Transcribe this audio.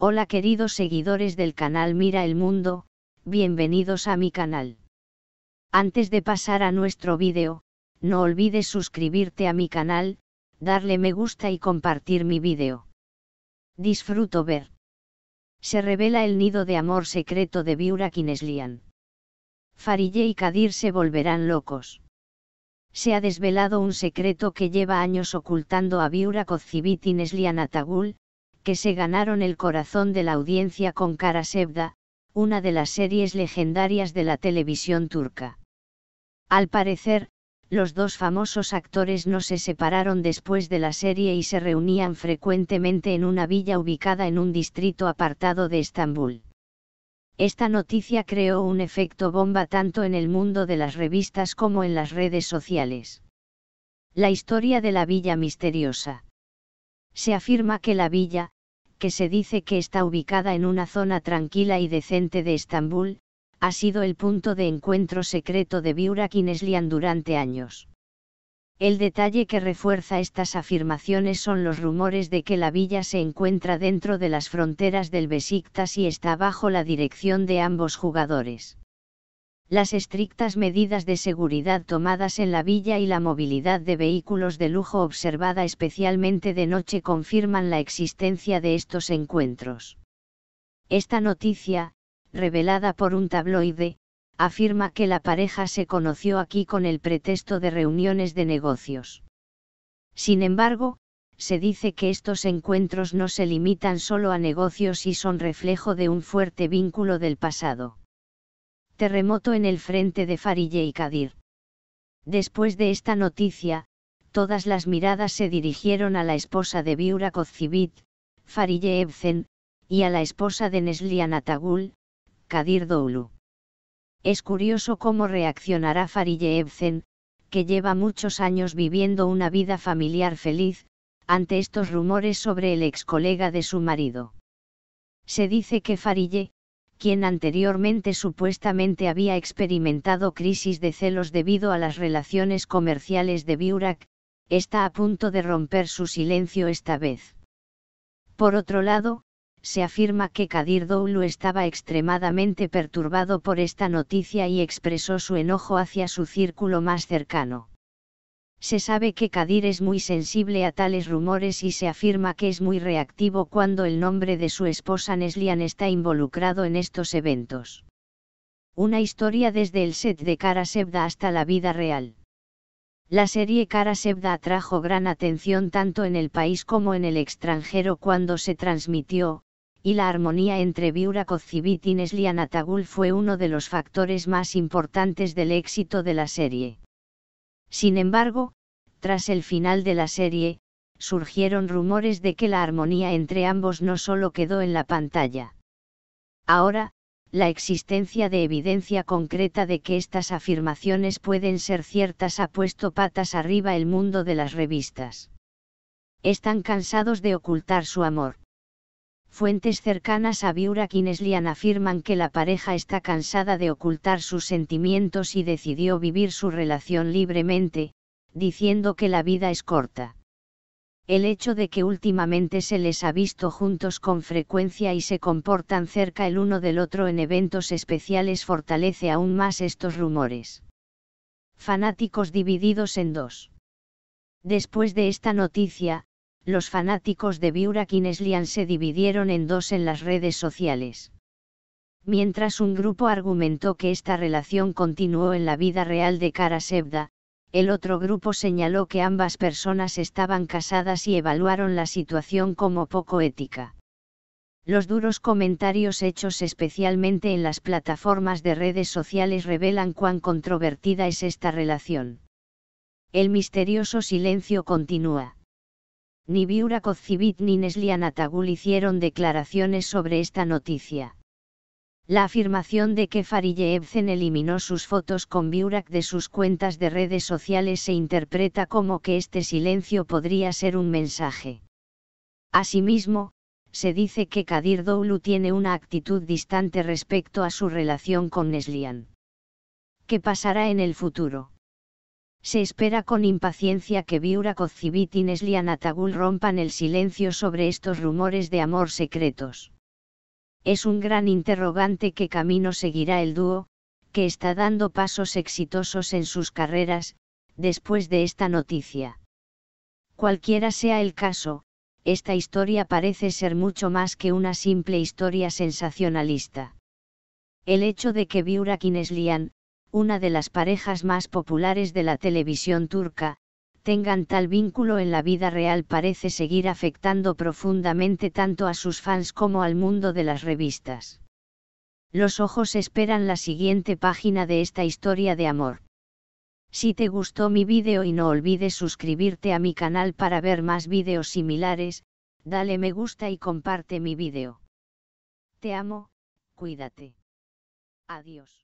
Hola queridos seguidores del canal Mira el Mundo, bienvenidos a mi canal. Antes de pasar a nuestro vídeo, no olvides suscribirte a mi canal, darle me gusta y compartir mi vídeo. Disfruto ver. Se revela el nido de amor secreto de Viura Kineslian. Farille y Kadir se volverán locos. Se ha desvelado un secreto que lleva años ocultando a Viura Kozcibit Ineslian Atagul, que se ganaron el corazón de la audiencia con Kara Sevda, una de las series legendarias de la televisión turca. Al parecer, los dos famosos actores no se separaron después de la serie y se reunían frecuentemente en una villa ubicada en un distrito apartado de Estambul. Esta noticia creó un efecto bomba tanto en el mundo de las revistas como en las redes sociales. La historia de la villa misteriosa. Se afirma que la villa, que se dice que está ubicada en una zona tranquila y decente de Estambul, ha sido el punto de encuentro secreto de Biura Kineslian durante años. El detalle que refuerza estas afirmaciones son los rumores de que la villa se encuentra dentro de las fronteras del Besiktas y está bajo la dirección de ambos jugadores las estrictas medidas de seguridad tomadas en la villa y la movilidad de vehículos de lujo observada especialmente de noche confirman la existencia de estos encuentros. Esta noticia, revelada por un tabloide, afirma que la pareja se conoció aquí con el pretexto de reuniones de negocios. Sin embargo, se dice que estos encuentros no se limitan solo a negocios y son reflejo de un fuerte vínculo del pasado terremoto en el frente de Farille y Kadir. Después de esta noticia, todas las miradas se dirigieron a la esposa de Biura Kozcivit, Farille Ebzen, y a la esposa de Neslian Atagul, Kadir Doulu. Es curioso cómo reaccionará Farille Ebzen, que lleva muchos años viviendo una vida familiar feliz, ante estos rumores sobre el ex colega de su marido. Se dice que Farille, quien anteriormente supuestamente había experimentado crisis de celos debido a las relaciones comerciales de Biurak, está a punto de romper su silencio esta vez. Por otro lado, se afirma que Kadir Doulu estaba extremadamente perturbado por esta noticia y expresó su enojo hacia su círculo más cercano. Se sabe que Kadir es muy sensible a tales rumores y se afirma que es muy reactivo cuando el nombre de su esposa Neslian está involucrado en estos eventos. Una historia desde el set de Kara Sebda hasta la vida real. La serie Kara Sebda atrajo gran atención tanto en el país como en el extranjero cuando se transmitió, y la armonía entre Viura Kozcivit y Neslian Atagul fue uno de los factores más importantes del éxito de la serie. Sin embargo, tras el final de la serie, surgieron rumores de que la armonía entre ambos no solo quedó en la pantalla. Ahora, la existencia de evidencia concreta de que estas afirmaciones pueden ser ciertas ha puesto patas arriba el mundo de las revistas. Están cansados de ocultar su amor. Fuentes cercanas a Biura Kineslian afirman que la pareja está cansada de ocultar sus sentimientos y decidió vivir su relación libremente, diciendo que la vida es corta. El hecho de que últimamente se les ha visto juntos con frecuencia y se comportan cerca el uno del otro en eventos especiales fortalece aún más estos rumores. Fanáticos divididos en dos. Después de esta noticia, los fanáticos de Biura Kineslian se dividieron en dos en las redes sociales. Mientras un grupo argumentó que esta relación continuó en la vida real de Kara Sebda, el otro grupo señaló que ambas personas estaban casadas y evaluaron la situación como poco ética. Los duros comentarios hechos especialmente en las plataformas de redes sociales revelan cuán controvertida es esta relación. El misterioso silencio continúa. Ni Viura Kozcivit ni Neslian Atagul hicieron declaraciones sobre esta noticia. La afirmación de que Farille Ebsen eliminó sus fotos con Biurak de sus cuentas de redes sociales se interpreta como que este silencio podría ser un mensaje. Asimismo, se dice que Kadir Doulu tiene una actitud distante respecto a su relación con Neslian. ¿Qué pasará en el futuro? Se espera con impaciencia que Viura Kozcivit y Neslian Atagul rompan el silencio sobre estos rumores de amor secretos. Es un gran interrogante qué camino seguirá el dúo, que está dando pasos exitosos en sus carreras, después de esta noticia. Cualquiera sea el caso, esta historia parece ser mucho más que una simple historia sensacionalista. El hecho de que Viura Kineslian, una de las parejas más populares de la televisión turca, tengan tal vínculo en la vida real parece seguir afectando profundamente tanto a sus fans como al mundo de las revistas. Los ojos esperan la siguiente página de esta historia de amor. Si te gustó mi vídeo y no olvides suscribirte a mi canal para ver más vídeos similares, dale me gusta y comparte mi vídeo. Te amo, cuídate. Adiós.